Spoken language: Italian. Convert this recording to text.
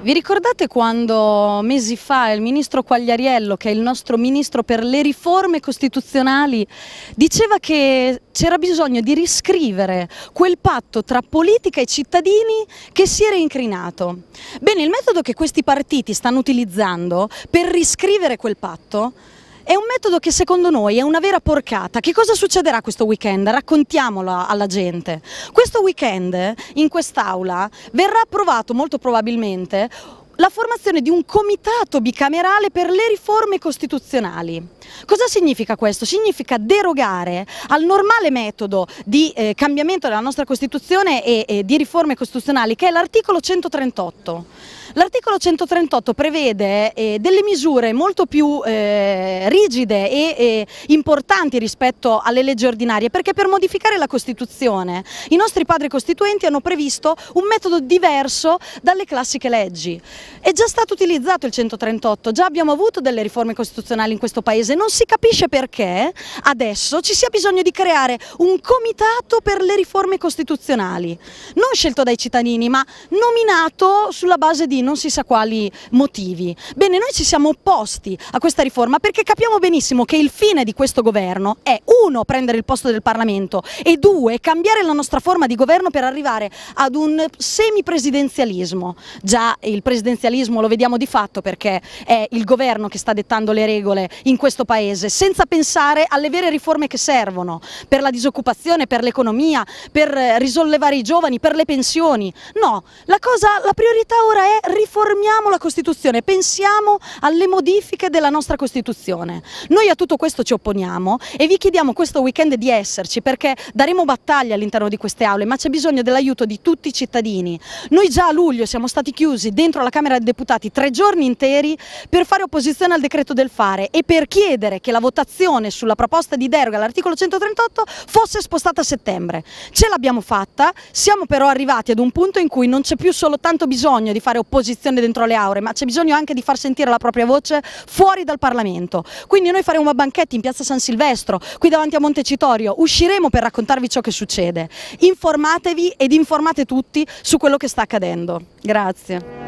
Vi ricordate quando mesi fa il ministro Quagliariello, che è il nostro ministro per le riforme costituzionali, diceva che c'era bisogno di riscrivere quel patto tra politica e cittadini che si era incrinato? Bene, il metodo che questi partiti stanno utilizzando per riscrivere quel patto è un metodo che secondo noi è una vera porcata. Che cosa succederà questo weekend? Raccontiamolo alla gente. Questo weekend in quest'aula verrà approvato molto probabilmente la formazione di un comitato bicamerale per le riforme costituzionali. Cosa significa questo? Significa derogare al normale metodo di eh, cambiamento della nostra Costituzione e, e di riforme costituzionali che è l'articolo 138. L'articolo 138 prevede eh, delle misure molto più eh, rigide e, e importanti rispetto alle leggi ordinarie perché per modificare la Costituzione i nostri padri costituenti hanno previsto un metodo diverso dalle classiche leggi. È già stato utilizzato il 138, già abbiamo avuto delle riforme costituzionali in questo Paese, non si capisce perché adesso ci sia bisogno di creare un comitato per le riforme costituzionali, non scelto dai cittadini ma nominato sulla base di non si sa quali motivi. Bene, noi ci siamo opposti a questa riforma perché capiamo benissimo che il fine di questo governo è uno, prendere il posto del Parlamento e due, cambiare la nostra forma di governo per arrivare ad un semipresidenzialismo. Già il presidenzialismo lo vediamo di fatto perché è il governo che sta dettando le regole in questo paese, senza pensare alle vere riforme che servono per la disoccupazione, per l'economia, per risollevare i giovani, per le pensioni. No, la cosa, la priorità ora è riformiamo la Costituzione, pensiamo alle modifiche della nostra Costituzione. Noi a tutto questo ci opponiamo e vi chiediamo questo weekend di esserci perché daremo battaglia all'interno di queste aule, ma c'è bisogno dell'aiuto di tutti i cittadini. Noi già a luglio siamo stati chiusi dentro la Camera dei Deputati tre giorni interi per fare opposizione al decreto del fare e per chiedere che la votazione sulla proposta di deroga all'articolo 138 fosse spostata a settembre. Ce l'abbiamo fatta, siamo però arrivati ad un punto in cui non c'è più solo tanto bisogno di fare opposizione opposizione dentro le aure, ma c'è bisogno anche di far sentire la propria voce fuori dal Parlamento. Quindi noi faremo banchetti in piazza San Silvestro, qui davanti a Montecitorio, usciremo per raccontarvi ciò che succede. Informatevi ed informate tutti su quello che sta accadendo. Grazie.